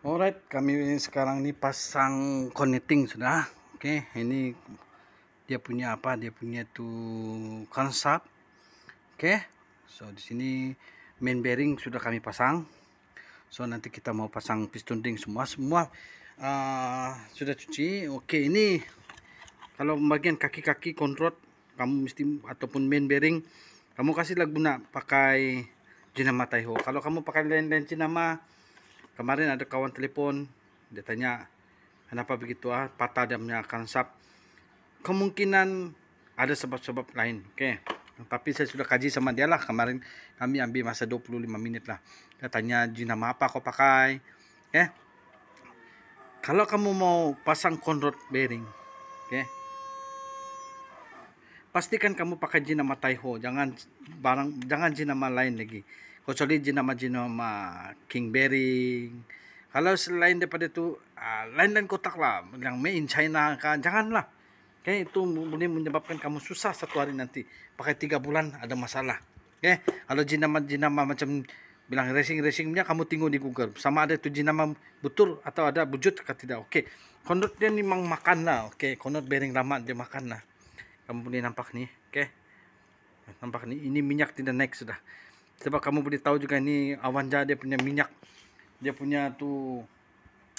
Alright, kami sekarang ini pasang connecting sudah. Oke, okay, ini dia punya apa? Dia punya tuh konsep. Oke. Okay, so di sini main bearing sudah kami pasang. So nanti kita mau pasang piston ring semua semua uh, sudah cuci. Oke, okay, ini kalau bagian kaki-kaki kontrol kamu mesti ataupun main bearing kamu kasih lagu nak pakai jenama Taiho. Kalau kamu pakai lain-lain jenama -lain Kemarin ada kawan telepon, dia tanya, kenapa begitu ah, patah damnya kansap. Kemungkinan ada sebab-sebab lain, oke. Okay. Tapi saya sudah kaji sama dia lah kemarin kami ambil masa 25 menit lah. Dia tanya nama apa kau pakai, oke Okay. Kalau kamu mau pasang konrod bearing, oke. Okay. Pastikan kamu pakai jenama Taiho, jangan barang jangan jenama lain lagi. Cocoligin naman ginoma, king bearing. Kalau selain daripada itu, uh, ah, lain-lain kotak lah. Yang main China kan, janganlah. Okay, itu boleh menyebabkan kamu susah satu hari nanti. Pakai tiga bulan ada masalah. Okay, kalau jinama-jinama macam bilang racing-racingnya kamu tinggal di Google. Sama ada itu jinama butur atau ada bujut atau tidak. Okay, konot dia memang makan lah. Okay, konot bearing lama dia makan lah. Kamu boleh nampak nih. Okay, nampak nih. Ini minyak tidak naik sudah. Sebab kamu boleh tahu juga ni Avanza dia punya minyak dia punya tu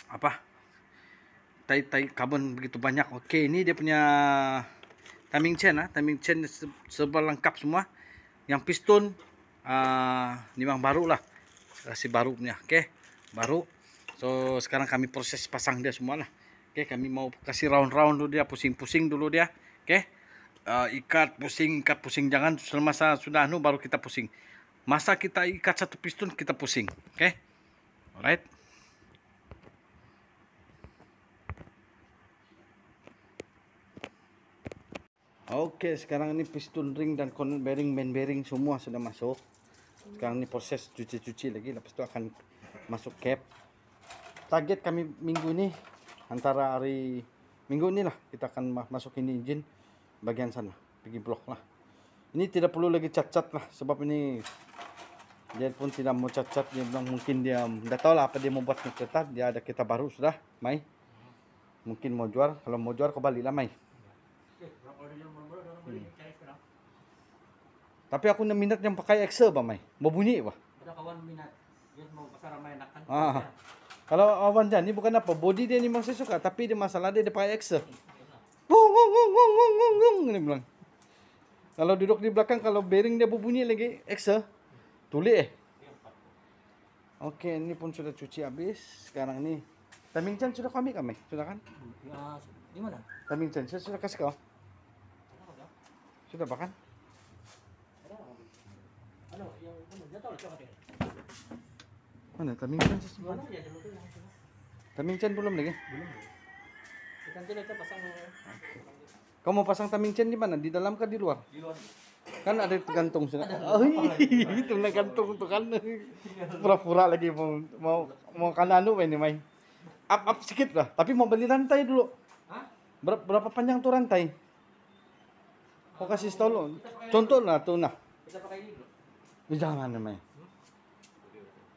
apa? Tai-tai karbon begitu banyak. Okey, ini dia punya timing chain ah, timing chain serba lengkap semua. Yang piston ah uh, memang lah, Rasa baru punya. Okey. Baru. So sekarang kami proses pasang dia semua lah. Okey, kami mau kasih round-round dulu dia, pusing-pusing dulu dia. Okey. Uh, ah, ikat pusing, ikat pusing jangan selama sudah anu baru kita pusing. Masa kita ikat satu piston kita pusing. Oke. Okay? Alright. Oke, okay, sekarang ini piston ring dan corner bearing, main bearing semua sudah masuk. Sekarang ini proses cuci-cuci lagi, lepas itu akan masuk cap. Target kami minggu ini antara hari minggu ini lah kita akan masukin engine bagian sana, pergi blok lah ini tidak perlu lagi cacat lah sebab ini dia pun tidak mau cacat dia bilang mungkin dia tidak tahu lah apa dia mau buat kertas dia ada kita baru sudah Mai mungkin mau jual kalau mau jual kau baliklah lah Mai hmm. tapi aku nak minat yang pakai Excel bah Mai mau bunyi bah ada kawan minat dia mau pasar ramai nak kan ah. kalau awan jan ni bukan apa body dia ni masih suka tapi dia masalah dia dia pakai Excel bung bung bung bung bung bung dia bilang kalau duduk di belakang kalau bearing dia berbunyi lagi Excel. Tuli eh. Oke, ini pun sudah cuci habis. Sekarang ini timing chain sudah kami kami, sudah kan? Ya, di mana? Tamingchan sudah, sudah kasih kau. Sudah bahkan? Mana chain? Timing chain belum lagi? Belum. Kita nanti pasang. Okay. Kau mau pasang chain di mana? Di dalam kah di luar? Di luar. Kan ada gantung sudah. Oh, iya, itu naik gantung tuh kan. Pura-pura lagi mau mau mau kanan anu ini main. Up up sedikit lah, tapi mau beli rantai dulu. Ber berapa panjang tuh rantai? Kau kasih tahu lo. Contoh lah tuh nah. Bisa pakai ini dulu. Bisa mana, hmm?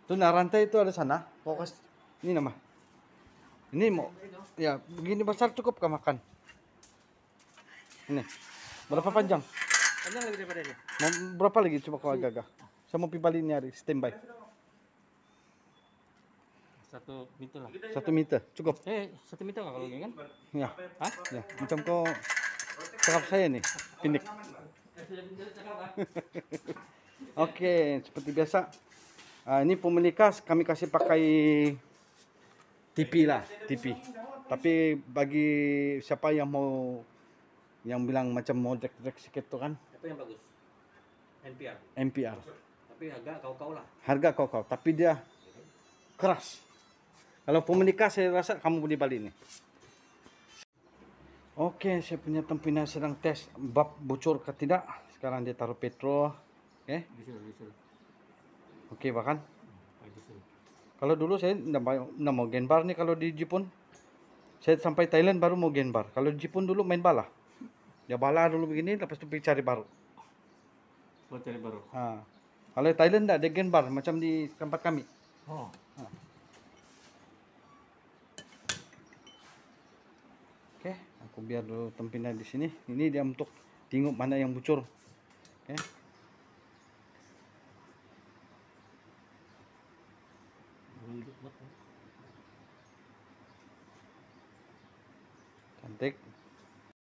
Tuh nah rantai itu ada sana. Kau kasih ini nama. Ini mau ya begini besar cukup kah makan? Ini. Berapa panjang? Panjang lebih daripada ini. Mau berapa lagi coba kau agak-agak? Saya mau pipa nyari standby. Satu meter lah. Satu meter, cukup. Eh, satu meter lah kalau ini kan? Ya. Hah? Ya. Macam kau cakap saya nih, pinik Oke, seperti biasa. Uh, ini khas, kami kasih pakai tipi lah, tipi. Tapi bagi siapa yang mau yang bilang macam mau drek-drek sikit tuh kan itu yang bagus NPR NPR tapi harga kau-kau lah harga kau-kau tapi dia keras kalau pemiliknya saya rasa kamu di Bali ini Oke, okay, saya punya tempina sedang tes bab bocor ke tidak. Sekarang dia taruh petro Oke. Okay. Oke, okay, bahkan. Hmm, kalau dulu saya tidak mau genbar nih kalau di Jepun. Saya sampai Thailand baru mau genbar. Kalau di Jepun dulu main bala. Dia ya, bala dulu begini lepas tu pergi cari baru. Kau cari baru. Ha. Kalau di Thailand dah gen bar macam di tempat kami. Oh. Ha. Okey, aku biar dulu tempinnya di sini. Ini dia untuk tengok mana yang bocor. Okey. Cantik.